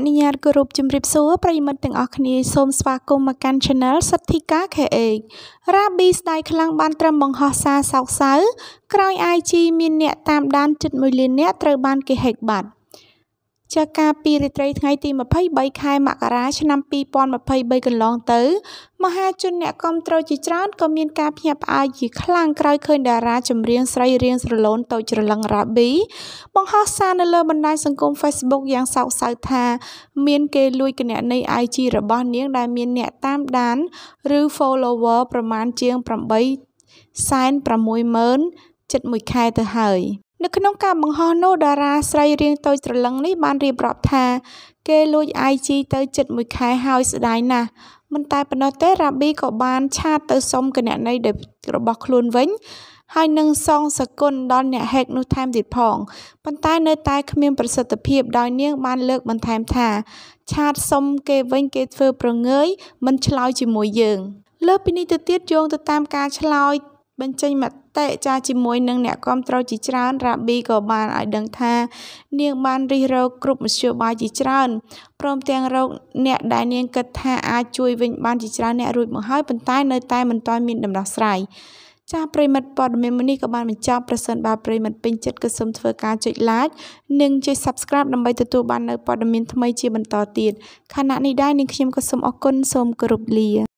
អនុញ្ញាតគោរពជំរាបសួរប្រិមិត្តទាំងអស់គ្នាសូមស្វាគមន៍មកកាន់ Channel សទ្ធីកា KH រ៉ាប៊ីស្ដាយខ្លាំងបាន ត្រឹមបង្ហោះសារសោកសៅ ក្រោយ IG មានអ្នកតាមដានជិត1លាននាក់ត្រូវបាន គេហែកបាត់។ចាកាលពីរាត្រីថ្ងៃទី23ខែមករាឆ្នាំ2023កន្លងទៅមហាជនអ្នកគាំទ្រជាច្រើនក៏មានការភ្ញាក់ផ្អើលជាខ្លាំងក្រោយឃើញតារាចម្រៀងស្រីរៀងស្រលូនតូចច្រឡឹងរ៉ាប៊ីបង្ហោះសារនៅលើបណ្ដាញសង្គម Facebook យ៉ាងសោកសៅថា មានគេលួចគណនី IG របស់នាងដែលមានអ្នកតាមដាន ឬ follower ប្រមាណជាង8 66000ចិត្ត1ខែទៅហើយនៅក្នុងការបង្ហោះនោះតារាស្រីរាងតូចត្រលឹងនេះបានរៀបរាប់ថា គេលួច IG ទៅជិតមួយខែហើយស្ដាយណាស់មិនតែប៉ុណ្ណោះទេរ៉ាប៊ីក៏បានឆាតទៅសុំគណនីរបស់ខ្លួនវិញ ហើយនឹងសងសគុណដល់អ្នកហេកនោះថែមទៀតផងប៉ុន្តែនៅតែគ្មាន ប្រសិទ្ធភាពដោយនាងបានលើកបន្ថែមថាឆាតសុំគេវិញគេធ្វើប្រងើយមិនឆ្លើយជាមួយយើង លើពីនេះទៅទៀតយោងទៅតាមការឆ្លើយបញ្ចេញមតិចាជាមួយនឹងអ្នកគ្រប់គ្រងជាច្រើនរ៉ាប៊ីក៏បានឲ្យដឹងថា នាងបានរិះរោបគ្រប់មធ្យោបាយជាច្រើនព្រមទាំងរោគអ្នកដែលនាងគិតថាអាចជួយវិញបានជាច្រើនអ្នករួចមកហើយប៉ុន្តែ នៅតែមិនទាន់មានដំណោះស្រាយចាប្រិមិត្តព័ត៌មានមួយនេះក៏បានបញ្ចប់ប្រសិនបើប្រិមិត្តពេញចិត្តក៏សូមធ្វើការចុច like និងចុច subscribe ដើម្បីទទួលបាននូវព័ត៌មានថ្មីជាបន្តទៀតខណៈនេះដែរនាងខ្ញុំក៏សូមអរគុណសូមគោរពលា